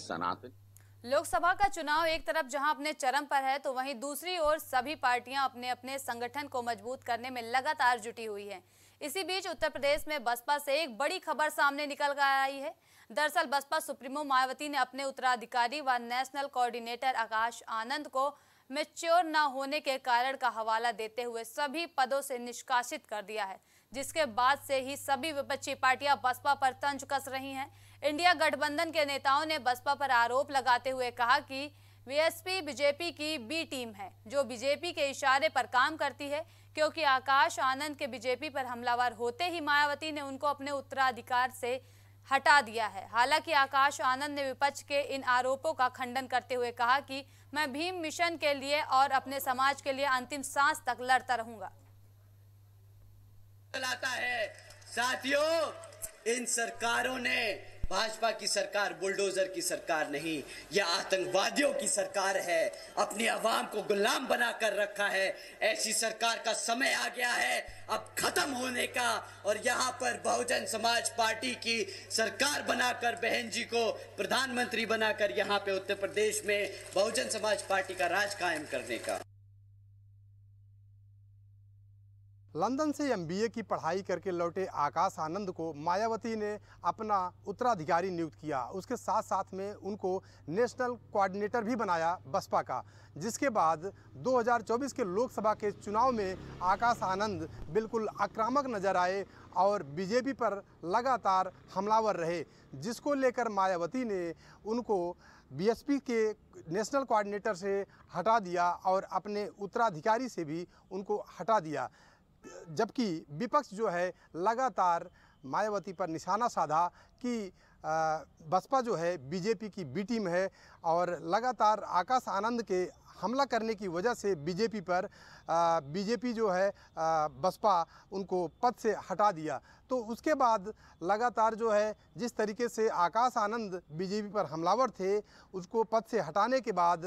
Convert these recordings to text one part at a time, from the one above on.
सनातन लोकसभा का चुनाव एक तरफ जहां अपने चरम पर है तो वहीं दूसरी ओर सभी पार्टियां अपने अपने संगठन को मजबूत करने में लगातार जुटी हुई हैं। इसी बीच उत्तर प्रदेश में बसपा से एक बड़ी खबर सामने निकल कर आई है दरअसल बसपा सुप्रीमो मायावती ने अपने उत्तराधिकारी व नेशनल कोऑर्डिनेटर आकाश आनंद को मेच्योर न होने के कारण का हवाला देते हुए सभी पदों से निष्कासित कर दिया है जिसके बाद से ही सभी विपक्षी पार्टियां बसपा पर तंज कस रही हैं इंडिया गठबंधन के नेताओं ने बसपा पर आरोप लगाते हुए कहा कि वीएसपी बीजेपी की बी टीम है जो बीजेपी के इशारे पर काम करती है क्योंकि आकाश आनंद के बीजेपी पर हमलावर होते ही मायावती ने उनको अपने उत्तराधिकार से हटा दिया है हालांकि आकाश आनंद ने विपक्ष के इन आरोपों का खंडन करते हुए कहा कि मैं भीम मिशन के लिए और अपने समाज के लिए अंतिम सांस तक लड़ता रहूंगा चलाता है साथियों इन सरकारों ने भाजपा की सरकार बुलडोजर की सरकार नहीं यह आतंकवादियों की सरकार है अपनी आवाम को गुलाम बनाकर रखा है ऐसी सरकार का समय आ गया है अब खत्म होने का और यहाँ पर बहुजन समाज पार्टी की सरकार बनाकर बहन जी को प्रधानमंत्री बनाकर यहाँ पे उत्तर प्रदेश में बहुजन समाज पार्टी का राज कायम करने का लंदन से एमबीए की पढ़ाई करके लौटे आकाश आनंद को मायावती ने अपना उत्तराधिकारी नियुक्त किया उसके साथ साथ में उनको नेशनल कोऑर्डिनेटर भी बनाया बसपा का जिसके बाद 2024 के लोकसभा के चुनाव में आकाश आनंद बिल्कुल आक्रामक नजर आए और बीजेपी पर लगातार हमलावर रहे जिसको लेकर मायावती ने उनको बीएसपी के नेशनल कोऑर्डिनेटर से हटा दिया और अपने उत्तराधिकारी से भी उनको हटा दिया जबकि विपक्ष जो है लगातार मायावती पर निशाना साधा कि बसपा जो है बीजेपी की बी टीम है और लगातार आकाश आनंद के हमला करने की वजह से बीजेपी पर बीजेपी जो है बसपा उनको पद से हटा दिया तो उसके बाद लगातार जो है जिस तरीके से आकाश आनंद बीजेपी पर हमलावर थे उसको पद से हटाने के बाद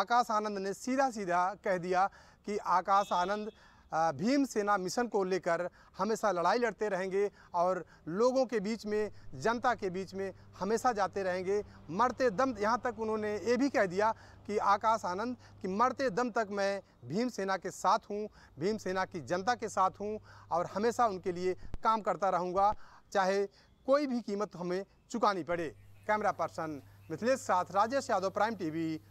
आकाश आनंद ने सीधा सीधा कह दिया कि आकाश आनंद भीम सेना मिशन को लेकर हमेशा लड़ाई लड़ते रहेंगे और लोगों के बीच में जनता के बीच में हमेशा जाते रहेंगे मरते दम यहाँ तक उन्होंने ये भी कह दिया कि आकाश आनंद कि मरते दम तक मैं भीम सेना के साथ हूँ भीम सेना की जनता के साथ हूँ और हमेशा उनके लिए काम करता रहूँगा चाहे कोई भी कीमत हमें चुकानी पड़े कैमरा पर्सन मिथिलेश साथ राजेश यादव प्राइम टी